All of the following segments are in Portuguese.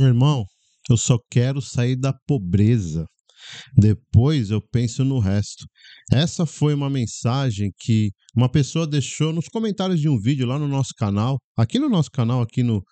Meu irmão, eu só quero sair da pobreza. Depois eu penso no resto. Essa foi uma mensagem que uma pessoa deixou nos comentários de um vídeo lá no nosso canal, aqui no nosso canal, aqui no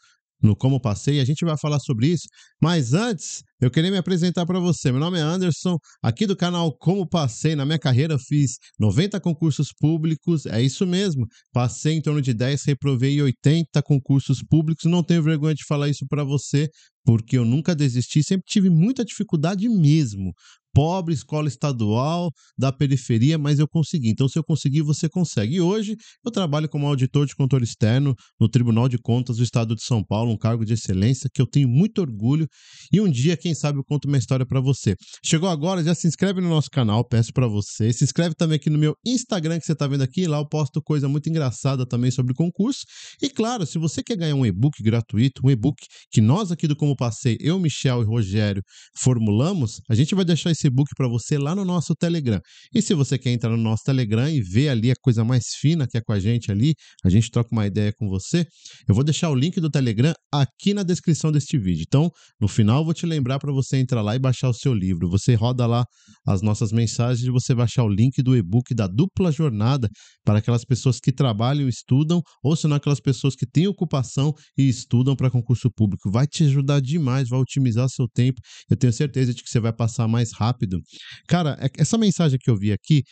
no Como Passei. A gente vai falar sobre isso. Mas antes, eu queria me apresentar para você. Meu nome é Anderson, aqui do canal Como Passei. Na minha carreira eu fiz 90 concursos públicos, é isso mesmo. Passei em torno de 10, reprovei 80 concursos públicos. Não tenho vergonha de falar isso para você, porque eu nunca desisti, sempre tive muita dificuldade mesmo pobre, escola estadual, da periferia, mas eu consegui. Então, se eu conseguir, você consegue. E hoje eu trabalho como auditor de controle externo no Tribunal de Contas do Estado de São Paulo, um cargo de excelência que eu tenho muito orgulho. E um dia, quem sabe, eu conto uma história para você. Chegou agora, já se inscreve no nosso canal, peço para você. Se inscreve também aqui no meu Instagram que você está vendo aqui, lá eu posto coisa muito engraçada também sobre concurso. E claro, se você quer ganhar um e-book gratuito, um e-book que nós aqui do Como Passei, eu, Michel e Rogério formulamos, a gente vai deixar esse Facebook para você lá no nosso Telegram. E se você quer entrar no nosso Telegram e ver ali a coisa mais fina que é com a gente ali, a gente troca uma ideia com você, eu vou deixar o link do Telegram aqui na descrição deste vídeo. Então, no final, eu vou te lembrar para você entrar lá e baixar o seu livro. Você roda lá as nossas mensagens e você baixar o link do e-book da dupla jornada para aquelas pessoas que trabalham e estudam, ou se não, aquelas pessoas que têm ocupação e estudam para concurso público. Vai te ajudar demais, vai otimizar seu tempo. Eu tenho certeza de que você vai passar mais rápido rápido. Cara, é, essa mensagem que eu vi aqui,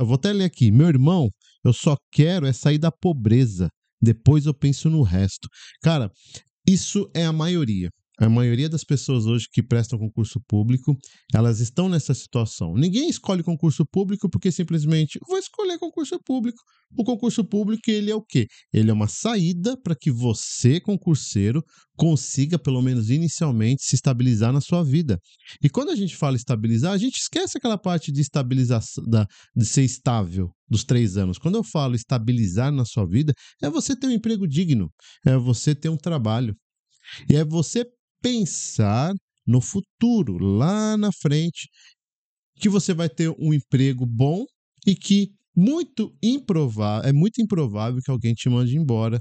vou até ler aqui. Meu irmão, eu só quero é sair da pobreza. Depois eu penso no resto. Cara, isso é a maioria. A maioria das pessoas hoje que prestam concurso público, elas estão nessa situação. Ninguém escolhe concurso público porque simplesmente vou escolher concurso público. O concurso público, ele é o quê? Ele é uma saída para que você, concurseiro, consiga pelo menos inicialmente se estabilizar na sua vida. E quando a gente fala estabilizar, a gente esquece aquela parte de estabilização da, de ser estável, dos três anos. Quando eu falo estabilizar na sua vida, é você ter um emprego digno, é você ter um trabalho. E é você pensar no futuro, lá na frente, que você vai ter um emprego bom e que muito improvável, é muito improvável que alguém te mande embora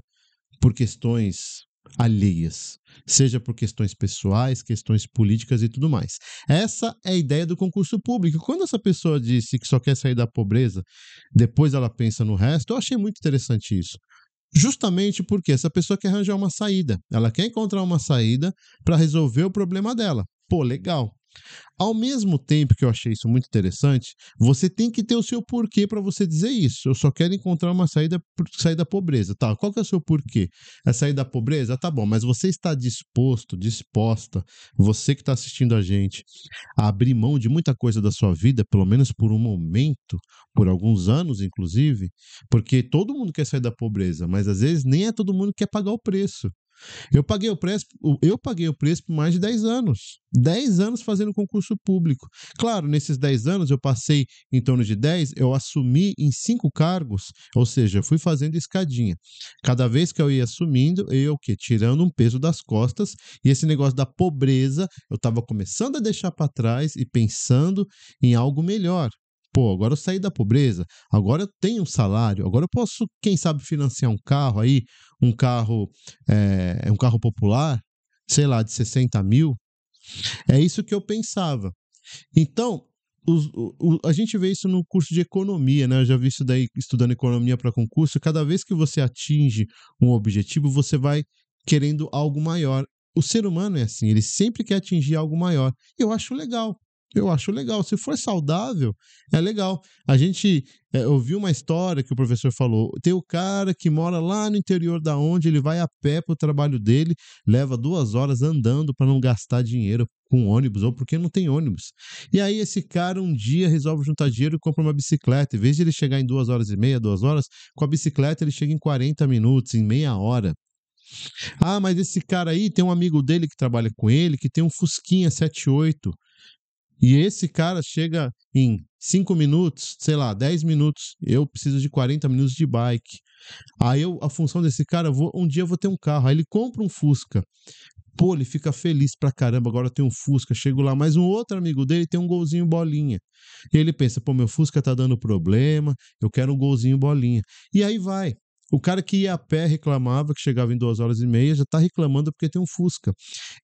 por questões alheias, seja por questões pessoais, questões políticas e tudo mais. Essa é a ideia do concurso público. Quando essa pessoa disse que só quer sair da pobreza, depois ela pensa no resto, eu achei muito interessante isso. Justamente porque essa pessoa quer arranjar uma saída. Ela quer encontrar uma saída para resolver o problema dela. Pô, legal. Ao mesmo tempo que eu achei isso muito interessante, você tem que ter o seu porquê para você dizer isso. Eu só quero encontrar uma saída sair da pobreza. Tá, qual que é o seu porquê? É sair da pobreza? Tá bom, mas você está disposto, disposta, você que está assistindo a gente, a abrir mão de muita coisa da sua vida, pelo menos por um momento, por alguns anos, inclusive, porque todo mundo quer sair da pobreza, mas às vezes nem é todo mundo que quer pagar o preço. Eu paguei o preço, eu paguei o preço por mais de 10 anos. 10 anos fazendo concurso público. Claro, nesses 10 anos eu passei em torno de 10, eu assumi em cinco cargos, ou seja, eu fui fazendo escadinha. Cada vez que eu ia assumindo, eu o quê? Tirando um peso das costas e esse negócio da pobreza, eu estava começando a deixar para trás e pensando em algo melhor pô, agora eu saí da pobreza, agora eu tenho um salário, agora eu posso, quem sabe, financiar um carro aí, um carro, é, um carro popular, sei lá, de 60 mil. É isso que eu pensava. Então, os, o, a gente vê isso no curso de economia, né? Eu já vi isso daí estudando economia para concurso. Cada vez que você atinge um objetivo, você vai querendo algo maior. O ser humano é assim, ele sempre quer atingir algo maior. Eu acho legal eu acho legal. Se for saudável, é legal. A gente é, ouviu uma história que o professor falou. Tem o cara que mora lá no interior da onde, ele vai a pé para o trabalho dele, leva duas horas andando para não gastar dinheiro com ônibus ou porque não tem ônibus. E aí esse cara um dia resolve juntar dinheiro e compra uma bicicleta. Em vez de ele chegar em duas horas e meia, duas horas, com a bicicleta ele chega em 40 minutos, em meia hora. Ah, mas esse cara aí tem um amigo dele que trabalha com ele, que tem um Fusquinha 78. E esse cara chega em 5 minutos, sei lá, 10 minutos, eu preciso de 40 minutos de bike. Aí eu, a função desse cara, vou, um dia eu vou ter um carro. Aí ele compra um Fusca. Pô, ele fica feliz pra caramba, agora tem um Fusca. Chego lá, mas um outro amigo dele tem um golzinho bolinha. E ele pensa, pô, meu Fusca tá dando problema, eu quero um golzinho bolinha. E aí vai. O cara que ia a pé reclamava que chegava em duas horas e meia, já tá reclamando porque tem um Fusca.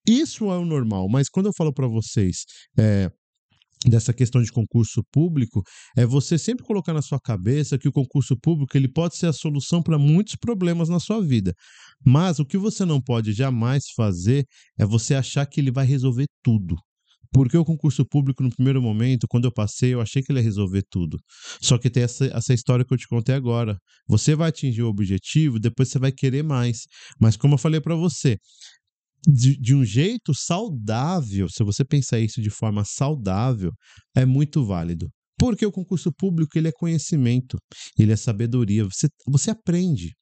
Isso é o normal, mas quando eu falo para vocês, é, dessa questão de concurso público é você sempre colocar na sua cabeça que o concurso público ele pode ser a solução para muitos problemas na sua vida. Mas o que você não pode jamais fazer é você achar que ele vai resolver tudo. Porque o concurso público, no primeiro momento, quando eu passei, eu achei que ele ia resolver tudo. Só que tem essa, essa história que eu te contei agora. Você vai atingir o objetivo, depois você vai querer mais. Mas, como eu falei para você, de, de um jeito saudável, se você pensar isso de forma saudável, é muito válido. Porque o concurso público ele é conhecimento, ele é sabedoria, você, você aprende.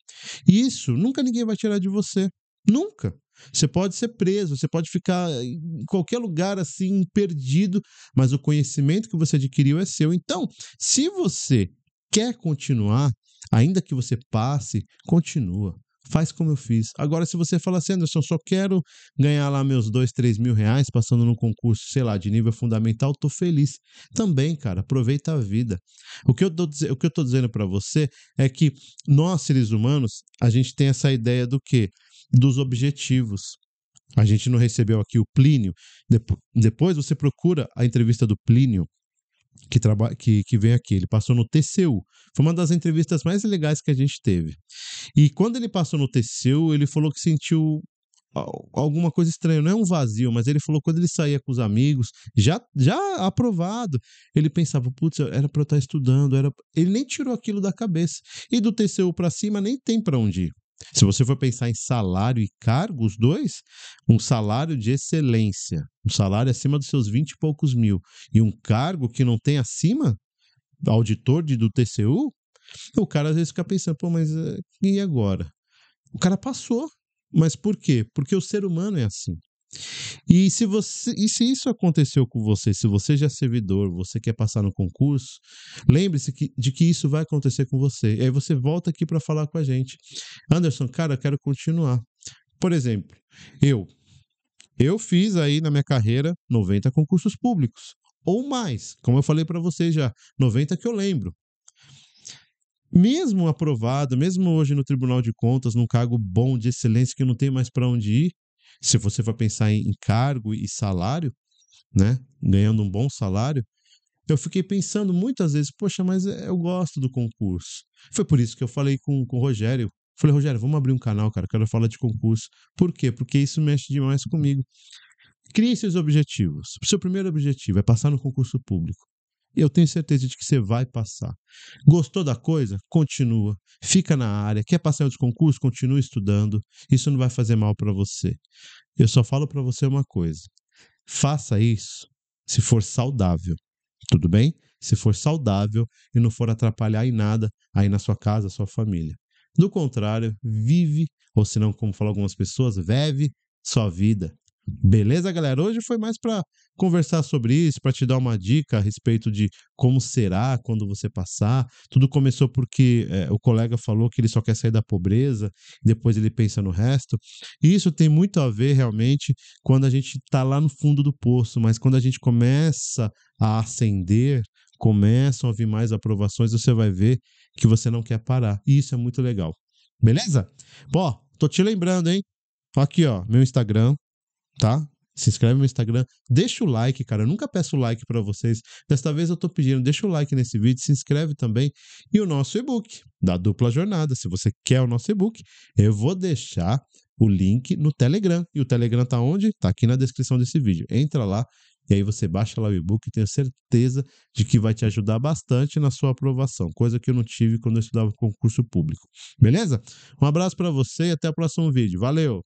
E isso nunca ninguém vai tirar de você. Nunca. Você pode ser preso, você pode ficar em qualquer lugar assim, perdido, mas o conhecimento que você adquiriu é seu. Então, se você quer continuar, ainda que você passe, continua faz como eu fiz. Agora, se você fala assim, Anderson, só quero ganhar lá meus dois, três mil reais passando num concurso, sei lá, de nível fundamental, tô feliz. Também, cara, aproveita a vida. O que eu tô, o que eu tô dizendo para você é que nós, seres humanos, a gente tem essa ideia do quê? Dos objetivos. A gente não recebeu aqui o Plínio. Depois você procura a entrevista do Plínio que, que, que vem aqui. Ele passou no TCU, foi uma das entrevistas mais legais que a gente teve. E quando ele passou no TCU, ele falou que sentiu alguma coisa estranha, não é um vazio, mas ele falou quando ele saía com os amigos, já já aprovado, ele pensava, putz, era para eu estar tá estudando, era ele nem tirou aquilo da cabeça. E do TCU para cima nem tem para onde ir. Se você for pensar em salário e cargo, os dois, um salário de excelência, um salário acima dos seus vinte e poucos mil e um cargo que não tem acima, auditor de, do TCU, o cara às vezes fica pensando, pô, mas eh, e agora? O cara passou. Mas por quê? Porque o ser humano é assim. E se, você, e se isso aconteceu com você, se você já é servidor, você quer passar no concurso, lembre-se que, de que isso vai acontecer com você. E aí você volta aqui para falar com a gente. Anderson, cara, eu quero continuar. Por exemplo, eu. Eu fiz aí na minha carreira 90 concursos públicos ou mais. Como eu falei para vocês já, 90 que eu lembro. Mesmo aprovado, mesmo hoje no Tribunal de Contas, num cargo bom de excelência que não tem mais para onde ir, se você vai pensar em cargo e salário, né, ganhando um bom salário, eu fiquei pensando muitas vezes, poxa, mas é, eu gosto do concurso. Foi por isso que eu falei com, com o Rogério. Falei, Rogério, vamos abrir um canal, cara, quero falar de concurso. Por quê? Porque isso mexe demais comigo. Crie seus objetivos. O seu primeiro objetivo é passar no concurso público. Eu tenho certeza de que você vai passar. Gostou da coisa? Continua. Fica na área. Quer passar em outros concursos? Continua estudando. Isso não vai fazer mal para você. Eu só falo para você uma coisa. Faça isso se for saudável. Tudo bem? Se for saudável e não for atrapalhar em nada aí na sua casa, sua família. Do contrário, vive, ou se não, como falam algumas pessoas, vive sua vida. Beleza, galera? Hoje foi mais para conversar sobre isso, para te dar uma dica a respeito de como será quando você passar. Tudo começou porque é, o colega falou que ele só quer sair da pobreza, depois ele pensa no resto. E isso tem muito a ver realmente quando a gente está lá no fundo do poço, mas quando a gente começa a ascender, começam a vir mais aprovações, você vai ver que você não quer parar. E isso é muito legal. Beleza? Bom, tô te lembrando, hein? Aqui, ó, meu Instagram, tá? Se inscreve no Instagram, deixa o like, cara. Eu nunca peço like para vocês. Desta vez eu tô pedindo, deixa o like nesse vídeo, se inscreve também. E o nosso e-book da dupla jornada. Se você quer o nosso e-book, eu vou deixar o link no Telegram. E o Telegram tá onde? Tá aqui na descrição desse vídeo. Entra lá e aí você baixa lá o e-book e tenho certeza de que vai te ajudar bastante na sua aprovação, coisa que eu não tive quando eu estudava concurso público. Beleza? Um abraço para você e até o próximo vídeo. Valeu!